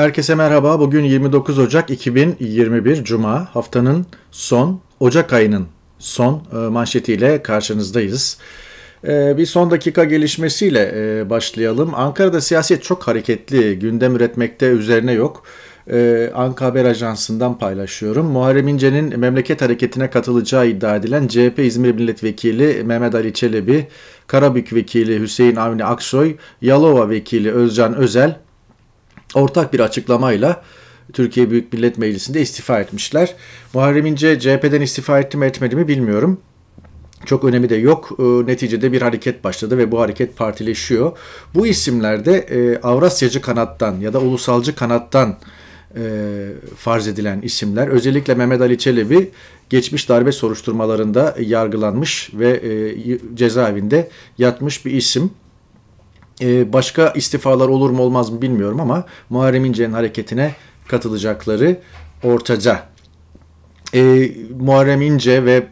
Herkese merhaba. Bugün 29 Ocak 2021 Cuma. Haftanın son, Ocak ayının son e, manşetiyle karşınızdayız. E, bir son dakika gelişmesiyle e, başlayalım. Ankara'da siyaset çok hareketli. Gündem üretmekte üzerine yok. Anka Haber Ajansı'ndan paylaşıyorum. Muharrem İnce'nin memleket hareketine katılacağı iddia edilen CHP İzmir Milletvekili Mehmet Ali Çelebi, Karabük Vekili Hüseyin Avni Aksoy, Yalova Vekili Özcan Özel, ortak bir açıklamayla Türkiye Büyük Millet Meclisi'nde istifa etmişler. Muharrem İnce CHP'den istifa etti mi etmedi mi bilmiyorum. Çok önemi de yok. Ee, neticede bir hareket başladı ve bu hareket partileşiyor. Bu isimlerde e, Avrasyacı kanattan ya da ulusalcı kanattan e, farz edilen isimler. Özellikle Mehmet Ali Çelebi geçmiş darbe soruşturmalarında yargılanmış ve e, cezaevinde yatmış bir isim. Ee, başka istifalar olur mu olmaz mı bilmiyorum ama Muharrem İnce'nin hareketine katılacakları ortada. E, ee, Muharrem İnce ve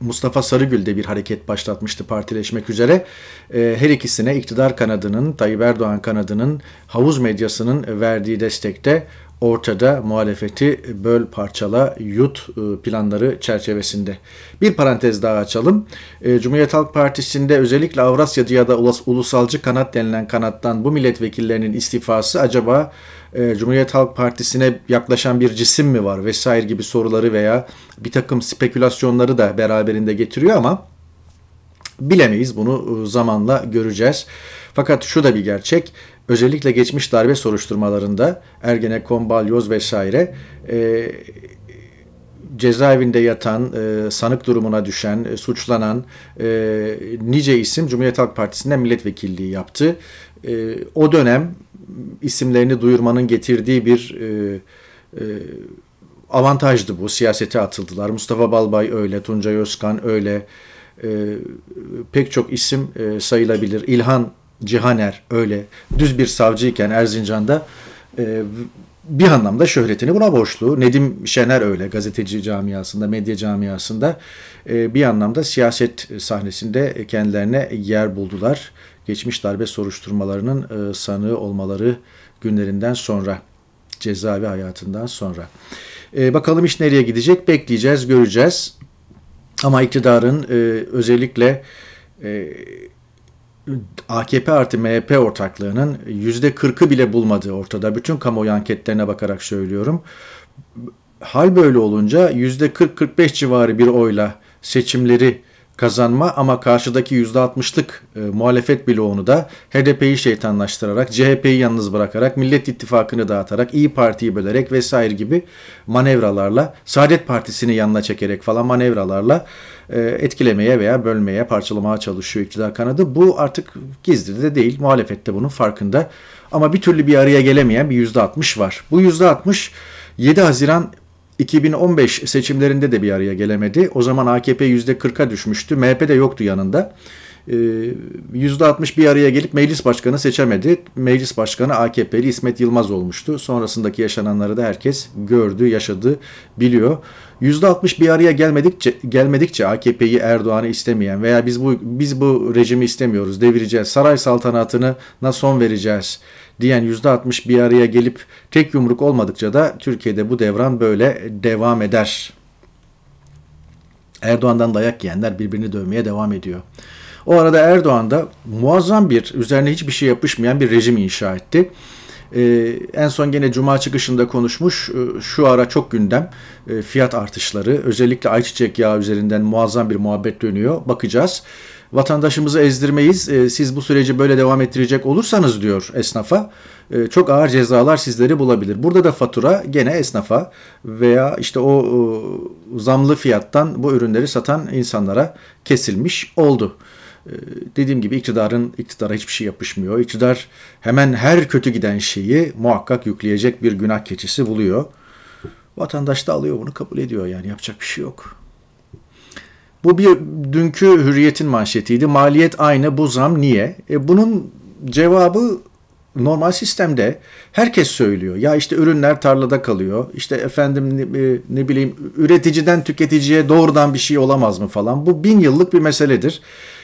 Mustafa Sarıgül de bir hareket başlatmıştı partileşmek üzere. E, her ikisine iktidar kanadının, Tayyip Erdoğan kanadının havuz medyasının verdiği destekte de ortada muhalefeti böl parçala yut e, planları çerçevesinde. Bir parantez daha açalım. E, Cumhuriyet Halk Partisi'nde özellikle Avrasyacı ya da ulusalcı kanat denilen kanattan bu milletvekillerinin istifası acaba e, Cumhuriyet Halk Partisi'ne yaklaşan bir cisim mi var vesaire gibi soruları veya bir takım spekülasyonları da beraberinde getiriyor ama bilemeyiz bunu zamanla göreceğiz. Fakat şu da bir gerçek özellikle geçmiş darbe soruşturmalarında Ergenekon, Balyoz vesaire e, cezaevinde yatan, e, sanık durumuna düşen, e, suçlanan e, nice isim Cumhuriyet Halk Partisi'nden milletvekilliği yaptı. E, o dönem isimlerini duyurmanın getirdiği bir e, e, avantajdı bu. Siyasete atıldılar. Mustafa Balbay öyle, Tuncay Özkan öyle. E, pek çok isim e, sayılabilir. İlhan Cihaner öyle düz bir savcıyken Erzincan'da e, bir anlamda şöhretini buna borçlu. Nedim Şener öyle gazeteci camiasında, medya camiasında e, bir anlamda siyaset sahnesinde kendilerine yer buldular. Geçmiş darbe soruşturmalarının e, sanığı olmaları günlerinden sonra, cezaevi hayatından sonra. E, bakalım iş nereye gidecek bekleyeceğiz, göreceğiz. Ama iktidarın özellikle AKP artı MHP ortaklığının %40'ı bile bulmadığı ortada. Bütün kamuoyu anketlerine bakarak söylüyorum. Hal böyle olunca %40-45 civarı bir oyla seçimleri kazanma ama karşıdaki %60'lık e, muhalefet bloğunu da HDP'yi şeytanlaştırarak, CHP'yi yalnız bırakarak, Millet İttifakı'nı dağıtarak, İyi Parti'yi bölerek vesaire gibi manevralarla, Saadet Partisi'ni yanına çekerek falan manevralarla e, etkilemeye veya bölmeye, parçalamaya çalışıyor iktidar kanadı. Bu artık gizli de değil, muhalefette bunun farkında. Ama bir türlü bir araya gelemeyen bir %60 var. Bu %60 7 Haziran 2015 seçimlerinde de bir araya gelemedi. O zaman AKP %40'a düşmüştü. MHP de yoktu yanında. %60 ee, bir araya gelip meclis başkanı seçemedi. Meclis başkanı AKP'li İsmet Yılmaz olmuştu. Sonrasındaki yaşananları da herkes gördü, yaşadı, biliyor. %60 bir araya gelmedikçe gelmedikçe AKP'yi Erdoğan'ı istemeyen veya biz bu biz bu rejimi istemiyoruz, devireceğiz, saray saltanatını na son vereceğiz diyen %60 bir araya gelip tek yumruk olmadıkça da Türkiye'de bu devran böyle devam eder. Erdoğan'dan dayak yiyenler birbirini dövmeye devam ediyor. O arada Erdoğan da muazzam bir, üzerine hiçbir şey yapışmayan bir rejim inşa etti. Ee, en son gene cuma çıkışında konuşmuş. E, şu ara çok gündem e, fiyat artışları. Özellikle ayçiçek yağı üzerinden muazzam bir muhabbet dönüyor. Bakacağız vatandaşımızı ezdirmeyiz. E, siz bu süreci böyle devam ettirecek olursanız diyor esnafa e, çok ağır cezalar sizleri bulabilir. Burada da fatura gene esnafa veya işte o e, zamlı fiyattan bu ürünleri satan insanlara kesilmiş oldu dediğim gibi iktidarın iktidara hiçbir şey yapışmıyor. İktidar hemen her kötü giden şeyi muhakkak yükleyecek bir günah keçisi buluyor. Vatandaş da alıyor bunu kabul ediyor yani yapacak bir şey yok. Bu bir dünkü hürriyetin manşetiydi. Maliyet aynı bu zam niye? E, bunun cevabı normal sistemde herkes söylüyor. Ya işte ürünler tarlada kalıyor. İşte efendim ne, e, ne bileyim üreticiden tüketiciye doğrudan bir şey olamaz mı falan. Bu bin yıllık bir meseledir.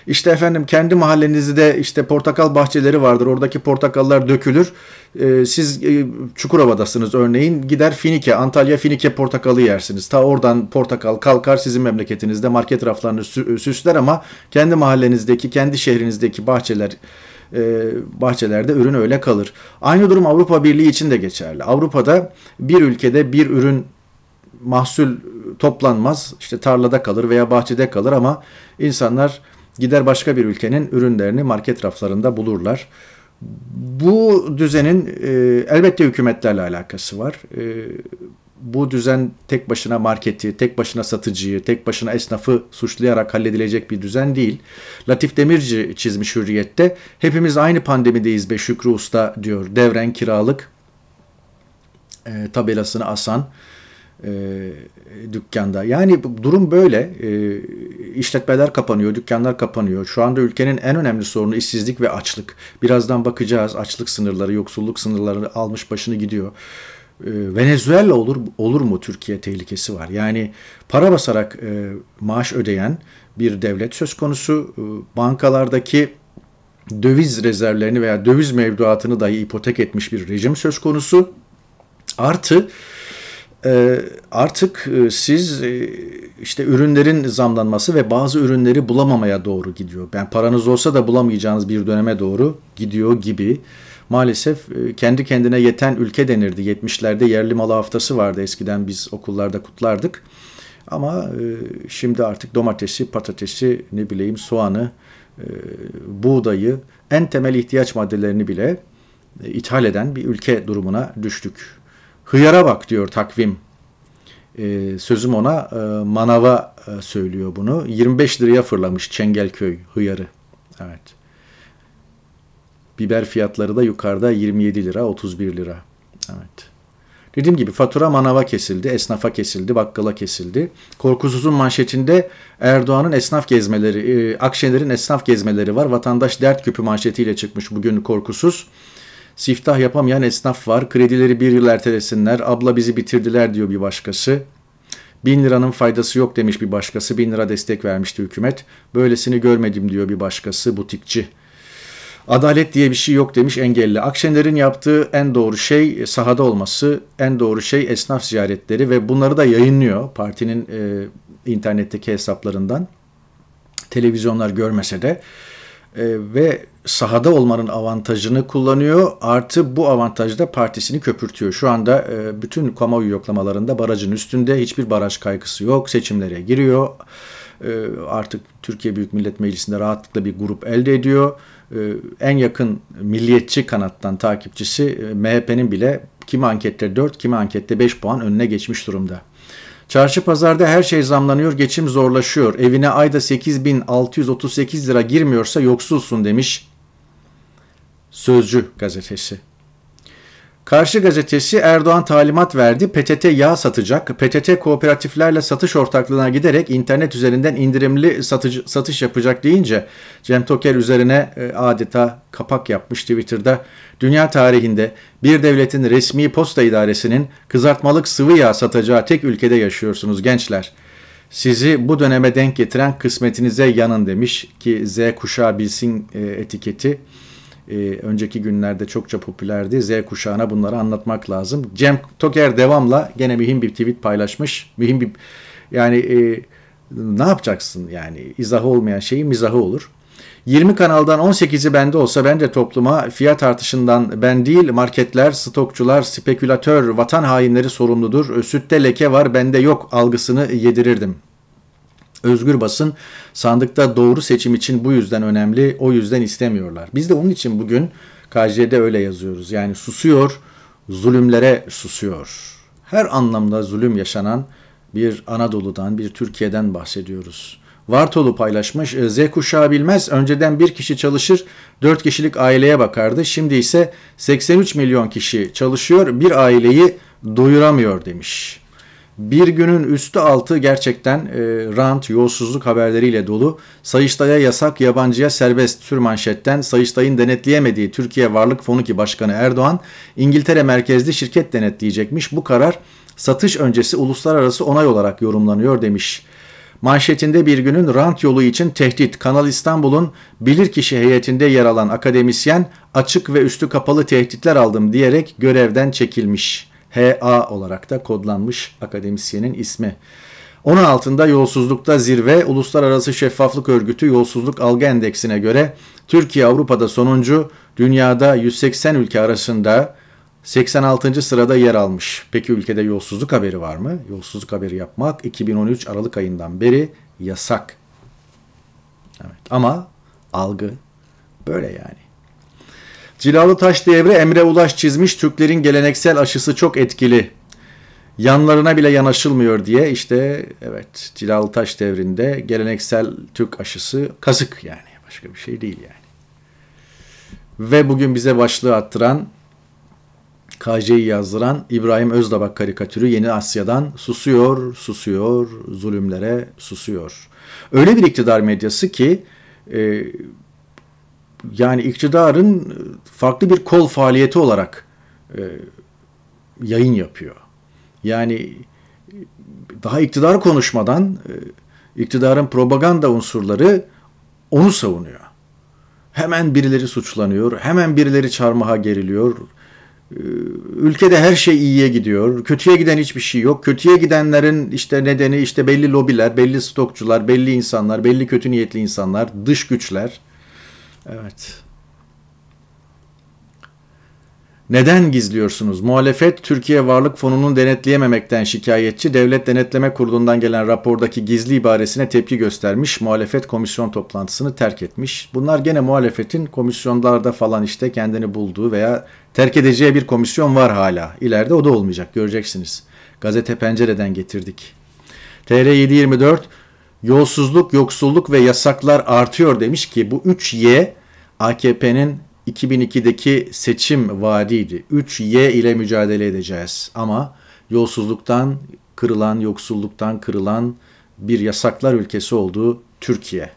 İşte efendim kendi mahallenizde işte portakal bahçeleri vardır. Oradaki portakallar dökülür. E, siz e, Çukurova'dasınız örneğin. Gider Finike, Antalya Finike portakalı yersiniz. Ta oradan portakal kalkar sizin memleketinizde market raflarını sü e, süsler ama kendi mahallenizdeki, kendi şehrinizdeki bahçeler e, bahçelerde ürün öyle kalır. Aynı durum Avrupa Birliği için de geçerli. Avrupa'da bir ülkede bir ürün mahsul toplanmaz. İşte tarlada kalır veya bahçede kalır ama insanlar Gider başka bir ülkenin ürünlerini market raflarında bulurlar. Bu düzenin e, elbette hükümetlerle alakası var. E, bu düzen tek başına marketi, tek başına satıcıyı, tek başına esnafı suçlayarak halledilecek bir düzen değil. Latif Demirci çizmiş hürriyette hepimiz aynı pandemideyiz be Şükrü Usta diyor. Devren kiralık e, tabelasını asan e, dükkanda. Yani durum böyle. E, işletmeler kapanıyor, dükkanlar kapanıyor. Şu anda ülkenin en önemli sorunu işsizlik ve açlık. Birazdan bakacağız açlık sınırları, yoksulluk sınırları almış başını gidiyor. E, Venezuela olur olur mu Türkiye tehlikesi var. Yani para basarak e, maaş ödeyen bir devlet söz konusu. E, bankalardaki döviz rezervlerini veya döviz mevduatını dahi ipotek etmiş bir rejim söz konusu. Artı ee, artık e, siz e, işte ürünlerin zamlanması ve bazı ürünleri bulamamaya doğru gidiyor. Yani paranız olsa da bulamayacağınız bir döneme doğru gidiyor gibi. Maalesef e, kendi kendine yeten ülke denirdi. 70'lerde yerli malı haftası vardı. Eskiden biz okullarda kutlardık. Ama şimdi artık domatesi, patatesi, ne bileyim soğanı, buğdayı en temel ihtiyaç maddelerini bile ithal eden bir ülke durumuna düştük. Hıyara bak diyor takvim. Ee, sözüm ona e, manava e, söylüyor bunu. 25 liraya fırlamış Çengelköy hıyarı. Evet. Biber fiyatları da yukarıda 27 lira, 31 lira. Evet. Dediğim gibi fatura manava kesildi, esnafa kesildi, bakkala kesildi. Korkusuz'un manşetinde Erdoğan'ın esnaf gezmeleri, e, Akşener'in esnaf gezmeleri var. Vatandaş dert küpü manşetiyle çıkmış bugün Korkusuz. Siftah yapamayan esnaf var. Kredileri bir yıl ertelesinler. Abla bizi bitirdiler diyor bir başkası. Bin liranın faydası yok demiş bir başkası. Bin lira destek vermişti hükümet. Böylesini görmedim diyor bir başkası butikçi. Adalet diye bir şey yok demiş engelli. Akşener'in yaptığı en doğru şey e, sahada olması, en doğru şey esnaf ziyaretleri ve bunları da yayınlıyor partinin e, internetteki hesaplarından. Televizyonlar görmese de e, ve sahada olmanın avantajını kullanıyor. Artı bu avantajda partisini köpürtüyor. Şu anda e, bütün kamuoyu yoklamalarında barajın üstünde hiçbir baraj kaygısı yok. Seçimlere giriyor. E, artık Türkiye Büyük Millet Meclisi'nde rahatlıkla bir grup elde ediyor. E, en yakın milliyetçi kanattan takipçisi e, MHP'nin bile kimi ankette 4, kimi ankette 5 puan önüne geçmiş durumda. Çarşı pazarda her şey zamlanıyor, geçim zorlaşıyor. Evine ayda 8638 lira girmiyorsa yoksulsun demiş Sözcü gazetesi. Karşı gazetesi Erdoğan talimat verdi. PTT yağ satacak. PTT kooperatiflerle satış ortaklığına giderek internet üzerinden indirimli satıcı, satış yapacak deyince Cem Toker üzerine e, adeta kapak yapmış Twitter'da. Dünya tarihinde bir devletin resmi posta idaresinin kızartmalık sıvı yağ satacağı tek ülkede yaşıyorsunuz gençler. Sizi bu döneme denk getiren kısmetinize yanın demiş ki Z kuşağı bilsin e, etiketi e, önceki günlerde çokça popülerdi. Z kuşağına bunları anlatmak lazım. Cem Toker devamla gene mühim bir tweet paylaşmış. Mühim bir yani e, ne yapacaksın yani izahı olmayan şeyi mizahı olur. 20 kanaldan 18'i bende olsa bence topluma fiyat artışından ben değil marketler, stokçular, spekülatör, vatan hainleri sorumludur. Sütte leke var bende yok algısını yedirirdim Özgür basın sandıkta doğru seçim için bu yüzden önemli, o yüzden istemiyorlar. Biz de onun için bugün KJ'de öyle yazıyoruz. Yani susuyor, zulümlere susuyor. Her anlamda zulüm yaşanan bir Anadolu'dan, bir Türkiye'den bahsediyoruz. Vartolu paylaşmış, e, Z kuşağı bilmez, önceden bir kişi çalışır, dört kişilik aileye bakardı. Şimdi ise 83 milyon kişi çalışıyor, bir aileyi doyuramıyor demiş. Bir günün üstü altı gerçekten e, rant, yolsuzluk haberleriyle dolu. Sayıştay'a yasak, yabancıya serbest manşetten Sayıştay'ın denetleyemediği Türkiye Varlık Fonu ki Başkanı Erdoğan, İngiltere merkezli şirket denetleyecekmiş. Bu karar satış öncesi uluslararası onay olarak yorumlanıyor demiş. Manşetinde bir günün rant yolu için tehdit. Kanal İstanbul'un bilirkişi heyetinde yer alan akademisyen açık ve üstü kapalı tehditler aldım diyerek görevden çekilmiş.'' HA olarak da kodlanmış akademisyenin ismi. Onun altında yolsuzlukta zirve Uluslararası Şeffaflık Örgütü Yolsuzluk Algı Endeksine göre Türkiye Avrupa'da sonuncu, dünyada 180 ülke arasında 86. sırada yer almış. Peki ülkede yolsuzluk haberi var mı? Yolsuzluk haberi yapmak 2013 Aralık ayından beri yasak. Evet ama algı böyle yani. Cilalı Taş Devre Emre Ulaş çizmiş Türklerin geleneksel aşısı çok etkili. Yanlarına bile yanaşılmıyor diye işte evet Cilalı Taş Devri'nde geleneksel Türk aşısı kazık yani başka bir şey değil yani. Ve bugün bize başlığı attıran KC'yi yazdıran İbrahim Özdabak karikatürü Yeni Asya'dan susuyor, susuyor, zulümlere susuyor. Öyle bir iktidar medyası ki e, yani iktidarın e, farklı bir kol faaliyeti olarak e, yayın yapıyor. Yani e, daha iktidar konuşmadan e, iktidarın propaganda unsurları onu savunuyor. Hemen birileri suçlanıyor, hemen birileri çarmıha geriliyor. E, ülkede her şey iyiye gidiyor. Kötüye giden hiçbir şey yok. Kötüye gidenlerin işte nedeni işte belli lobiler, belli stokçular, belli insanlar, belli kötü niyetli insanlar, dış güçler Evet. Neden gizliyorsunuz? Muhalefet Türkiye Varlık Fonu'nun denetleyememekten şikayetçi Devlet Denetleme Kurulu'ndan gelen rapordaki gizli ibaresine tepki göstermiş. Muhalefet komisyon toplantısını terk etmiş. Bunlar gene muhalefetin komisyonlarda falan işte kendini bulduğu veya terk edeceği bir komisyon var hala. İleride o da olmayacak göreceksiniz. Gazete Pencere'den getirdik. TR724 yolsuzluk, yoksulluk ve yasaklar artıyor demiş ki bu 3Y AKP'nin 2002'deki seçim vaadiydi. 3Y ile mücadele edeceğiz ama yolsuzluktan kırılan, yoksulluktan kırılan bir yasaklar ülkesi olduğu Türkiye.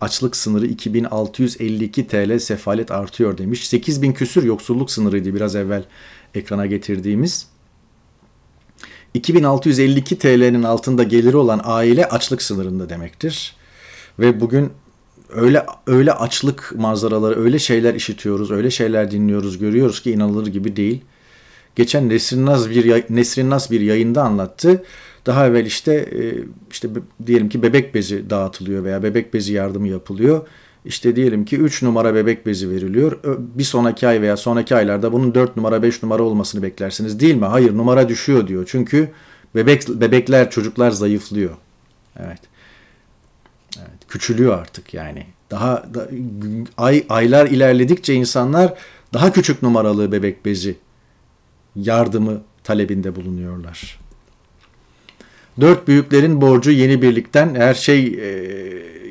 Açlık sınırı 2652 TL sefalet artıyor demiş. 8000 küsür yoksulluk sınırıydı biraz evvel ekrana getirdiğimiz. 2652 TL'nin altında geliri olan aile açlık sınırında demektir. Ve bugün öyle öyle açlık manzaraları, öyle şeyler işitiyoruz, öyle şeyler dinliyoruz, görüyoruz ki inanılır gibi değil. Geçen Nesrin Naz bir Nesrin Naz bir yayında anlattı. Daha evvel işte e, işte diyelim ki bebek bezi dağıtılıyor veya bebek bezi yardımı yapılıyor. İşte diyelim ki 3 numara bebek bezi veriliyor. Bir sonraki ay veya sonraki aylarda bunun 4 numara 5 numara olmasını beklersiniz değil mi? Hayır numara düşüyor diyor. Çünkü bebek bebekler çocuklar zayıflıyor. Evet küçülüyor artık yani. Daha da, ay aylar ilerledikçe insanlar daha küçük numaralı bebek bezi yardımı talebinde bulunuyorlar. Dört büyüklerin borcu yeni birlikten her şey e,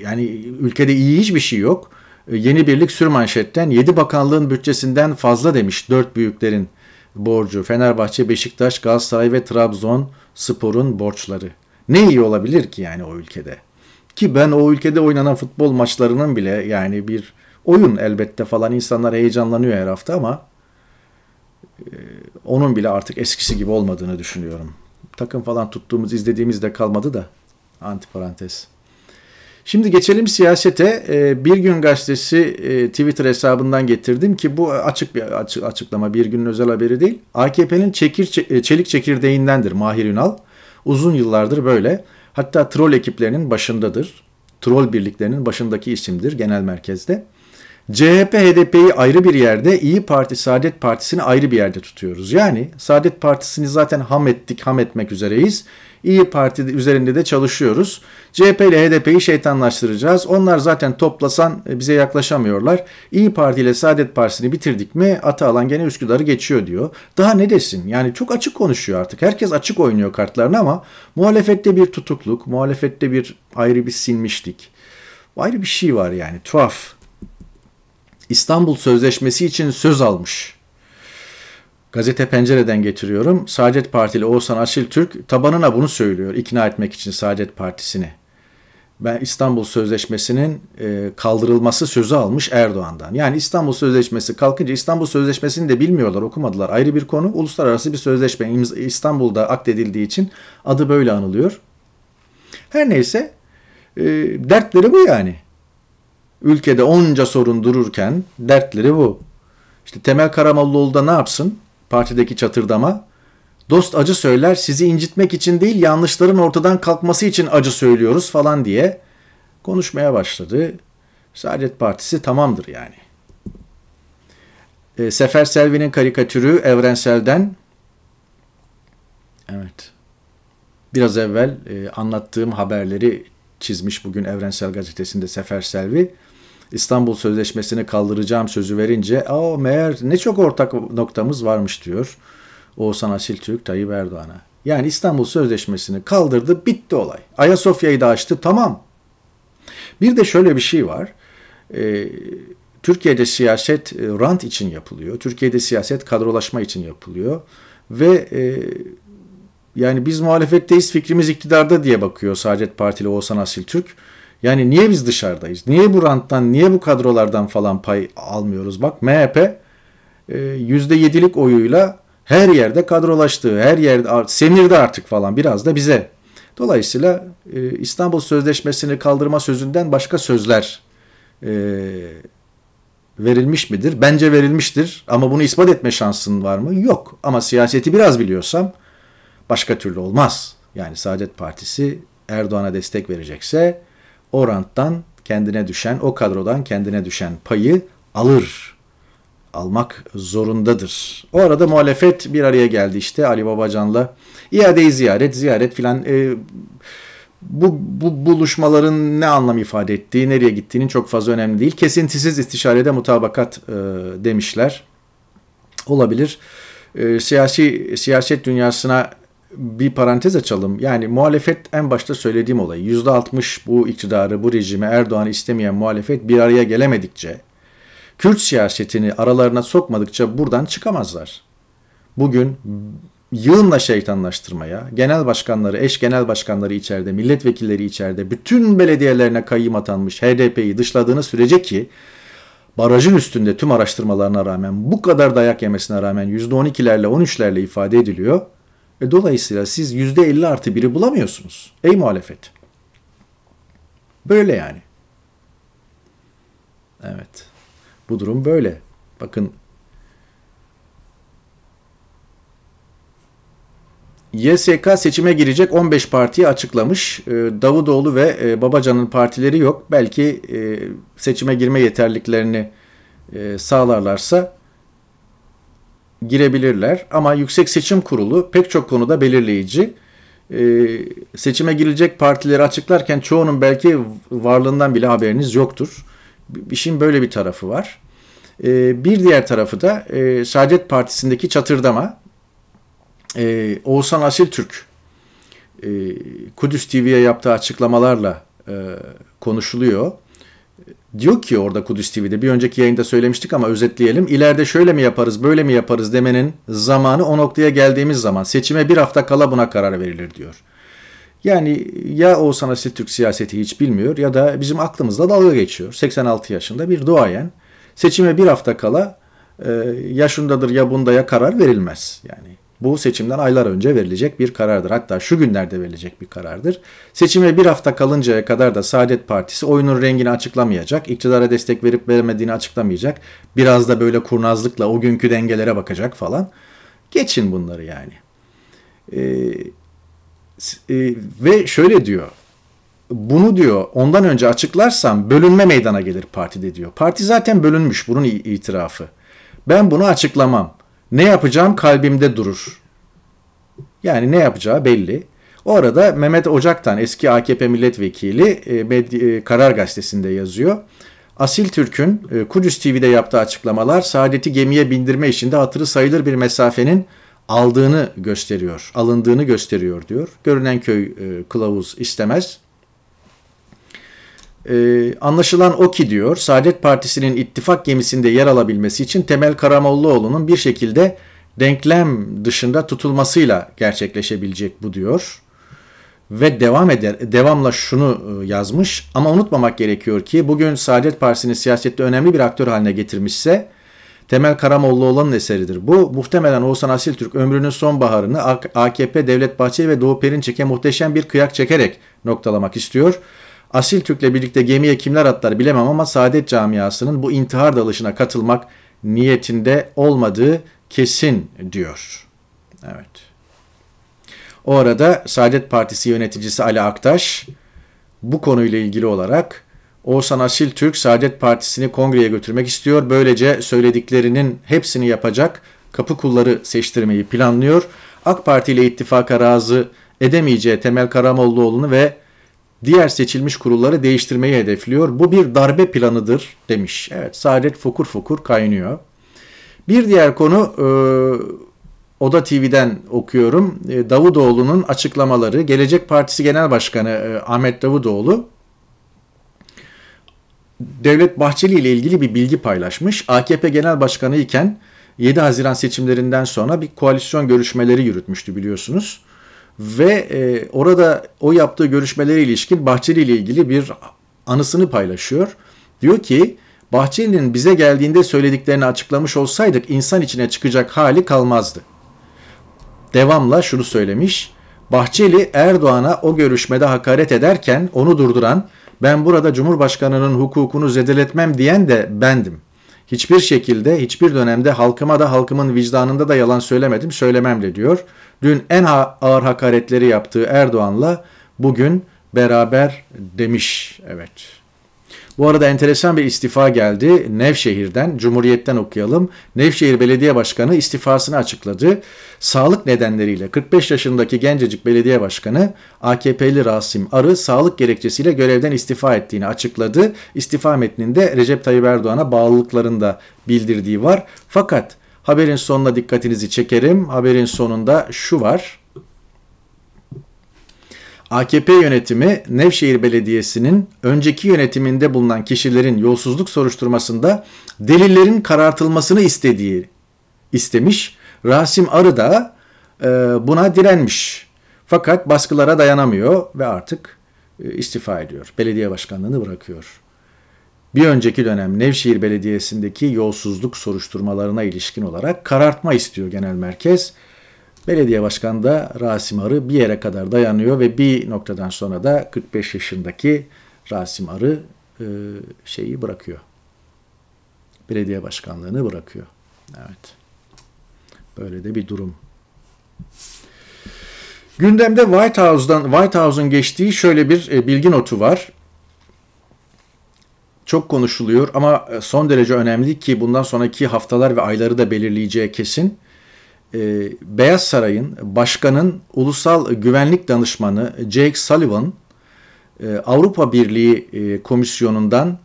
yani ülkede iyi hiçbir şey yok. E, yeni birlik sürmanşetten yedi bakanlığın bütçesinden fazla demiş dört büyüklerin borcu. Fenerbahçe, Beşiktaş, Galatasaray ve Trabzon sporun borçları. Ne iyi olabilir ki yani o ülkede? Ki ben o ülkede oynanan futbol maçlarının bile yani bir oyun elbette falan insanlar heyecanlanıyor her hafta ama e, onun bile artık eskisi gibi olmadığını düşünüyorum. Takım falan tuttuğumuz, izlediğimiz de kalmadı da. Antiparantez. Şimdi geçelim siyasete. E, bir Gün Gazetesi e, Twitter hesabından getirdim ki bu açık bir açıklama. Bir günün özel haberi değil. AKP'nin çekir, çelik çekirdeğindendir Mahir Ünal. Uzun yıllardır böyle. Hatta troll ekiplerinin başındadır. Troll birliklerinin başındaki isimdir genel merkezde. CHP HDP'yi ayrı bir yerde, İyi Parti Saadet Partisi'ni ayrı bir yerde tutuyoruz. Yani Saadet Partisi'ni zaten ham ettik, ham etmek üzereyiz. İyi Parti üzerinde de çalışıyoruz. CHP ile HDP'yi şeytanlaştıracağız. Onlar zaten toplasan e, bize yaklaşamıyorlar. İyi Parti ile Saadet Partisi'ni bitirdik mi Alan gene Üsküdar'ı geçiyor diyor. Daha ne desin? Yani çok açık konuşuyor artık. Herkes açık oynuyor kartlarını ama muhalefette bir tutukluk, muhalefette bir ayrı bir sinmişlik. Ayrı bir şey var yani tuhaf. İstanbul Sözleşmesi için söz almış. Gazete Pencere'den getiriyorum. Saadet Partili Oğuzhan Asil Türk tabanına bunu söylüyor ikna etmek için Saadet Partisi'ni. Ben İstanbul Sözleşmesi'nin e, kaldırılması sözü almış Erdoğan'dan. Yani İstanbul Sözleşmesi kalkınca İstanbul Sözleşmesi'ni de bilmiyorlar, okumadılar. Ayrı bir konu. Uluslararası bir sözleşme İstanbul'da akdedildiği için adı böyle anılıyor. Her neyse e, dertleri bu yani. Ülkede onca sorun dururken dertleri bu. İşte Temel Karamollaoğlu da ne yapsın? Partideki çatırdama. Dost acı söyler sizi incitmek için değil yanlışların ortadan kalkması için acı söylüyoruz falan diye konuşmaya başladı. Saadet Partisi tamamdır yani. E, Sefer Selvi'nin karikatürü Evrensel'den evet biraz evvel e, anlattığım haberleri çizmiş bugün Evrensel Gazetesi'nde Sefer Selvi. İstanbul Sözleşmesi'ni kaldıracağım sözü verince o meğer ne çok ortak noktamız varmış diyor Oğuzhan Asil Türk Tayyip Erdoğan'a. Yani İstanbul Sözleşmesi'ni kaldırdı bitti olay. Ayasofya'yı da açtı tamam. Bir de şöyle bir şey var. Ee, Türkiye'de siyaset e, rant için yapılıyor. Türkiye'de siyaset kadrolaşma için yapılıyor. Ve e, yani biz muhalefetteyiz fikrimiz iktidarda diye bakıyor Saadet Partili Oğuzhan Asil Türk. Yani niye biz dışarıdayız? Niye bu ranttan, niye bu kadrolardan falan pay almıyoruz? Bak MHP %7'lik e, oyuyla her yerde kadrolaştığı, her yerde semirdi artık falan biraz da bize. Dolayısıyla e, İstanbul Sözleşmesi'ni kaldırma sözünden başka sözler e, verilmiş midir? Bence verilmiştir ama bunu ispat etme şansın var mı? Yok ama siyaseti biraz biliyorsam başka türlü olmaz. Yani Saadet Partisi Erdoğan'a destek verecekse Oranttan kendine düşen, o kadrodan kendine düşen payı alır. Almak zorundadır. O arada muhalefet bir araya geldi işte Ali Babacan'la. i̇ade ziyaret, ziyaret filan e, bu, bu buluşmaların ne anlam ifade ettiği, nereye gittiğinin çok fazla önemli değil. Kesintisiz istişarede mutabakat e, demişler. Olabilir. E, siyasi siyaset dünyasına bir parantez açalım. Yani muhalefet en başta söylediğim olay. %60 bu iktidarı, bu rejimi Erdoğan istemeyen muhalefet bir araya gelemedikçe, Kürt siyasetini aralarına sokmadıkça buradan çıkamazlar. Bugün yığınla şeytanlaştırmaya, genel başkanları, eş genel başkanları içeride, milletvekilleri içeride, bütün belediyelerine kayyım atanmış HDP'yi dışladığını sürece ki barajın üstünde tüm araştırmalarına rağmen bu kadar dayak yemesine rağmen %12'lerle 13'lerle ifade ediliyor. E, dolayısıyla siz %50 artı 1'i bulamıyorsunuz. Ey muhalefet. Böyle yani. Evet. Bu durum böyle. Bakın YSK seçime girecek 15 partiyi açıklamış. E, Davutoğlu ve e, Babacan'ın partileri yok. Belki e, seçime girme yeterliklerini sağlarlarsa girebilirler ama Yüksek Seçim Kurulu pek çok konuda belirleyici. Ee, seçime girecek partileri açıklarken çoğunun belki varlığından bile haberiniz yoktur. İşin böyle bir tarafı var. Ee, bir diğer tarafı da e, Saadet Partisi'ndeki çatırdama. Ee, Oğuzhan Asil Türk e, Kudüs TV'ye yaptığı açıklamalarla e, konuşuluyor diyor ki orada Kudüs TV'de bir önceki yayında söylemiştik ama özetleyelim. İleride şöyle mi yaparız böyle mi yaparız demenin zamanı o noktaya geldiğimiz zaman seçime bir hafta kala buna karar verilir diyor. Yani ya Oğuzhan Asil Türk siyaseti hiç bilmiyor ya da bizim aklımızda dalga geçiyor. 86 yaşında bir duayen, seçime bir hafta kala ya şundadır ya bunda ya karar verilmez. Yani bu seçimden aylar önce verilecek bir karardır. Hatta şu günlerde verilecek bir karardır. Seçime bir hafta kalıncaya kadar da Saadet Partisi oyunun rengini açıklamayacak, iktidara destek verip vermediğini açıklamayacak. Biraz da böyle kurnazlıkla o günkü dengelere bakacak falan. Geçin bunları yani. Ee, e, ve şöyle diyor. Bunu diyor ondan önce açıklarsam bölünme meydana gelir partide diyor. Parti zaten bölünmüş bunun itirafı. Ben bunu açıklamam. Ne yapacağım kalbimde durur. Yani ne yapacağı belli. O arada Mehmet Ocak'tan eski AKP milletvekili e, e, Karar Gazetesi'nde yazıyor. Asil Türk'ün e, Kudüs TV'de yaptığı açıklamalar saadeti gemiye bindirme işinde hatırı sayılır bir mesafenin aldığını gösteriyor, alındığını gösteriyor diyor. Görünen köy kılavuz istemez. Ee, anlaşılan o ki diyor, Saadet Partisi'nin ittifak gemisinde yer alabilmesi için Temel Karamollaoğlu'nun bir şekilde denklem dışında tutulmasıyla gerçekleşebilecek bu diyor. Ve devam eder, devamla şunu e, yazmış ama unutmamak gerekiyor ki bugün Saadet Partisi'ni siyasette önemli bir aktör haline getirmişse Temel Karamollaoğlu'nun eseridir. Bu muhtemelen Oğuzhan Asiltürk ömrünün son baharını AKP, Devlet Bahçeli ve Doğu Perinçek'e muhteşem bir kıyak çekerek noktalamak istiyor. Asil Türk'le birlikte gemiye kimler atlar bilemem ama Saadet Camiası'nın bu intihar dalışına katılmak niyetinde olmadığı kesin diyor. Evet. O arada Saadet Partisi yöneticisi Ali Aktaş bu konuyla ilgili olarak Oğuzhan Asil Türk Saadet Partisi'ni kongreye götürmek istiyor. Böylece söylediklerinin hepsini yapacak kapı kulları seçtirmeyi planlıyor. AK Parti ile ittifaka razı edemeyeceği Temel Karamollaoğlu'nu ve diğer seçilmiş kurulları değiştirmeyi hedefliyor. Bu bir darbe planıdır demiş. Evet saadet fokur fokur kaynıyor. Bir diğer konu e, Oda TV'den okuyorum. E, Davutoğlu'nun açıklamaları. Gelecek Partisi Genel Başkanı e, Ahmet Davutoğlu Devlet Bahçeli ile ilgili bir bilgi paylaşmış. AKP Genel Başkanı iken 7 Haziran seçimlerinden sonra bir koalisyon görüşmeleri yürütmüştü biliyorsunuz ve e, orada o yaptığı görüşmelere ilişkin Bahçeli ile ilgili bir anısını paylaşıyor. Diyor ki Bahçeli'nin bize geldiğinde söylediklerini açıklamış olsaydık insan içine çıkacak hali kalmazdı. Devamla şunu söylemiş. Bahçeli Erdoğan'a o görüşmede hakaret ederken onu durduran, ben burada Cumhurbaşkanı'nın hukukunu zedeletmem diyen de bendim. Hiçbir şekilde, hiçbir dönemde halkıma da halkımın vicdanında da yalan söylemedim, söylemem de diyor. Dün en ağır hakaretleri yaptığı Erdoğan'la bugün beraber demiş. Evet. Bu arada enteresan bir istifa geldi Nevşehir'den, Cumhuriyet'ten okuyalım. Nevşehir Belediye Başkanı istifasını açıkladı. Sağlık nedenleriyle 45 yaşındaki gencecik belediye başkanı AKP'li Rasim Arı sağlık gerekçesiyle görevden istifa ettiğini açıkladı. İstifa metninde Recep Tayyip Erdoğan'a bağlılıklarında bildirdiği var. Fakat Haberin sonuna dikkatinizi çekerim. Haberin sonunda şu var. AKP yönetimi Nevşehir Belediyesi'nin önceki yönetiminde bulunan kişilerin yolsuzluk soruşturmasında delillerin karartılmasını istediği istemiş. Rasim Arı da e, buna direnmiş. Fakat baskılara dayanamıyor ve artık e, istifa ediyor. Belediye başkanlığını bırakıyor bir önceki dönem Nevşehir Belediyesi'ndeki yolsuzluk soruşturmalarına ilişkin olarak karartma istiyor genel merkez. Belediye başkanı da Rasim Arı bir yere kadar dayanıyor ve bir noktadan sonra da 45 yaşındaki Rasim Arı e, şeyi bırakıyor. Belediye başkanlığını bırakıyor. Evet. Böyle de bir durum. Gündemde White House'dan White House'un geçtiği şöyle bir e, bilgi notu var çok konuşuluyor ama e, son derece önemli ki bundan sonraki haftalar ve ayları da belirleyeceği kesin. E, Beyaz Saray'ın başkanın ulusal güvenlik danışmanı Jake Sullivan e, Avrupa Birliği komisyonundan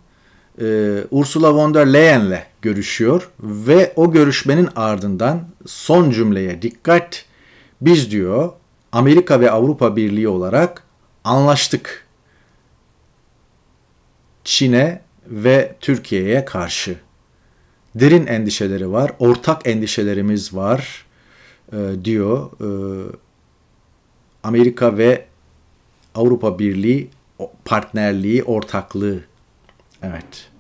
Ursula von der Leyen'le görüşüyor ve o görüşmenin ardından son cümleye dikkat biz diyor Amerika ve Avrupa Birliği olarak anlaştık. Çin'e ve Türkiye'ye karşı. Derin endişeleri var, ortak endişelerimiz var e, diyor. E, Amerika ve Avrupa Birliği partnerliği, ortaklığı. Evet.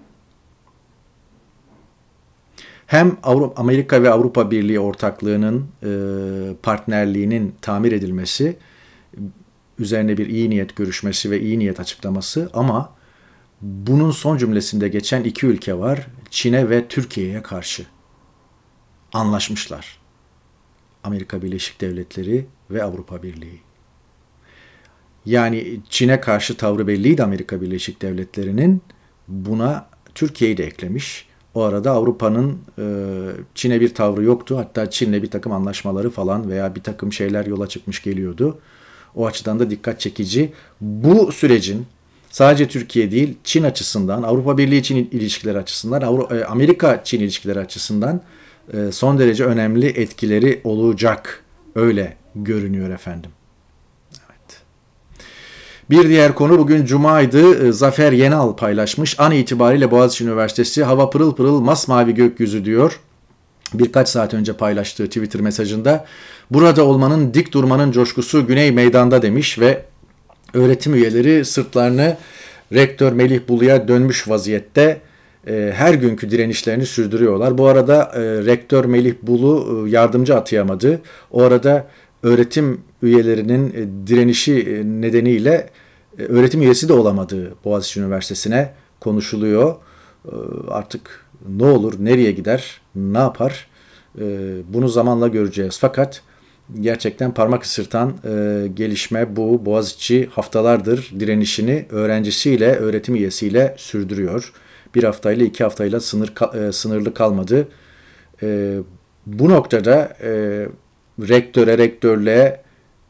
Hem Amerika ve Avrupa Birliği ortaklığının e, partnerliğinin tamir edilmesi üzerine bir iyi niyet görüşmesi ve iyi niyet açıklaması ama bunun son cümlesinde geçen iki ülke var. Çin'e ve Türkiye'ye karşı anlaşmışlar. Amerika Birleşik Devletleri ve Avrupa Birliği. Yani Çin'e karşı tavrı belliydi Amerika Birleşik Devletleri'nin. Buna Türkiye'yi de eklemiş. O arada Avrupa'nın e, Çin'e bir tavrı yoktu. Hatta Çin'le bir takım anlaşmaları falan veya bir takım şeyler yola çıkmış geliyordu. O açıdan da dikkat çekici. Bu sürecin sadece Türkiye değil Çin açısından, Avrupa Birliği Çin ilişkileri açısından, e, Amerika Çin ilişkileri açısından e, son derece önemli etkileri olacak. Öyle görünüyor efendim. Evet. Bir diğer konu bugün Cuma'ydı. E, Zafer Yenal paylaşmış. An itibariyle Boğaziçi Üniversitesi hava pırıl pırıl masmavi gökyüzü diyor birkaç saat önce paylaştığı Twitter mesajında burada olmanın dik durmanın coşkusu Güney Meydan'da demiş ve öğretim üyeleri sırtlarını rektör Melih Bulu'ya dönmüş vaziyette e, her günkü direnişlerini sürdürüyorlar. Bu arada e, rektör Melih Bulu e, yardımcı atayamadı. O arada öğretim üyelerinin e, direnişi e, nedeniyle e, öğretim üyesi de olamadığı Boğaziçi Üniversitesi'ne konuşuluyor. E, artık ne olur, nereye gider, ne yapar e, bunu zamanla göreceğiz. Fakat gerçekten parmak ısırtan e, gelişme bu. Boğaziçi haftalardır direnişini öğrencisiyle, öğretim üyesiyle sürdürüyor. Bir haftayla iki haftayla sınır e, sınırlı kalmadı. E, bu noktada e, rektöre, rektörlüğe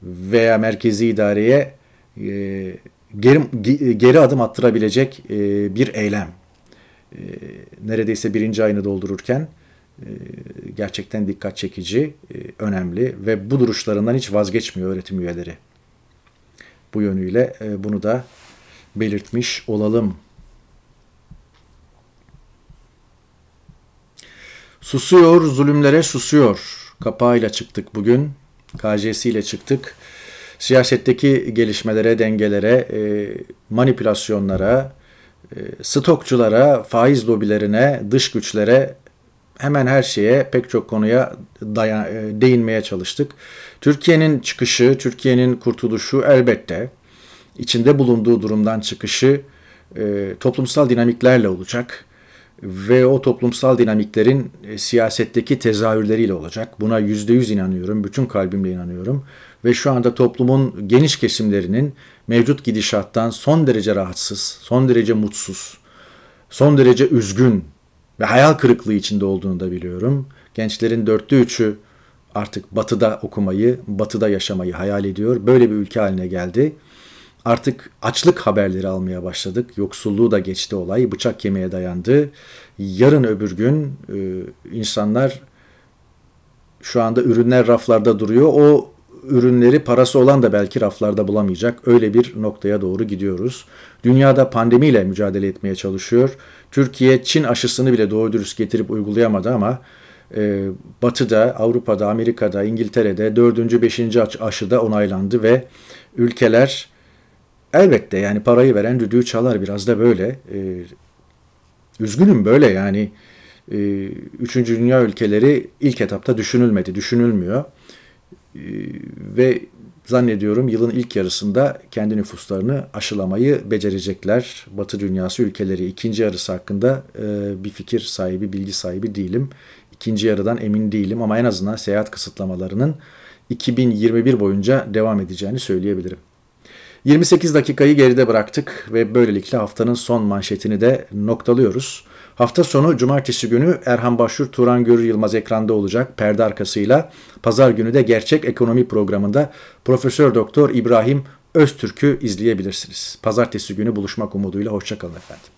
veya merkezi idareye e, geri, geri adım attırabilecek e, bir eylem. E, neredeyse birinci ayını doldururken ee, gerçekten dikkat çekici, e, önemli ve bu duruşlarından hiç vazgeçmiyor öğretim üyeleri. Bu yönüyle e, bunu da belirtmiş olalım. Susuyor, zulümlere susuyor. Kapağıyla çıktık bugün, ile çıktık. Siyasetteki gelişmelere, dengelere, e, manipülasyonlara, stokçulara, faiz lobilerine, dış güçlere hemen her şeye, pek çok konuya daya, e, değinmeye çalıştık. Türkiye'nin çıkışı, Türkiye'nin kurtuluşu elbette içinde bulunduğu durumdan çıkışı e, toplumsal dinamiklerle olacak ve o toplumsal dinamiklerin e, siyasetteki tezahürleriyle olacak. Buna yüzde yüz inanıyorum, bütün kalbimle inanıyorum. Ve şu anda toplumun geniş kesimlerinin mevcut gidişattan son derece rahatsız, son derece mutsuz, son derece üzgün ve hayal kırıklığı içinde olduğunu da biliyorum. Gençlerin dörtte üçü artık batıda okumayı, batıda yaşamayı hayal ediyor. Böyle bir ülke haline geldi. Artık açlık haberleri almaya başladık. Yoksulluğu da geçti olay. Bıçak kemiğe dayandı. Yarın öbür gün e, insanlar şu anda ürünler raflarda duruyor. O ürünleri parası olan da belki raflarda bulamayacak. Öyle bir noktaya doğru gidiyoruz. Dünyada pandemiyle mücadele etmeye çalışıyor. Türkiye Çin aşısını bile doğru dürüst getirip uygulayamadı ama e, Batı'da, Avrupa'da, Amerika'da, İngiltere'de 4. 5. da onaylandı ve ülkeler elbette yani parayı veren düdüğü çalar biraz da böyle. E, üzgünüm böyle yani. E, üçüncü dünya ülkeleri ilk etapta düşünülmedi, düşünülmüyor. Ee, ve zannediyorum yılın ilk yarısında kendi nüfuslarını aşılamayı becerecekler. Batı dünyası ülkeleri ikinci yarısı hakkında e, bir fikir sahibi, bilgi sahibi değilim. İkinci yarıdan emin değilim ama en azından seyahat kısıtlamalarının 2021 boyunca devam edeceğini söyleyebilirim. 28 dakikayı geride bıraktık ve böylelikle haftanın son manşetini de noktalıyoruz. Hafta sonu cumartesi günü Erhan Başur, Turan Görür Yılmaz ekranda olacak perde arkasıyla. Pazar günü de Gerçek Ekonomi programında Profesör Doktor İbrahim Öztürk'ü izleyebilirsiniz. Pazartesi günü buluşmak umuduyla hoşçakalın efendim.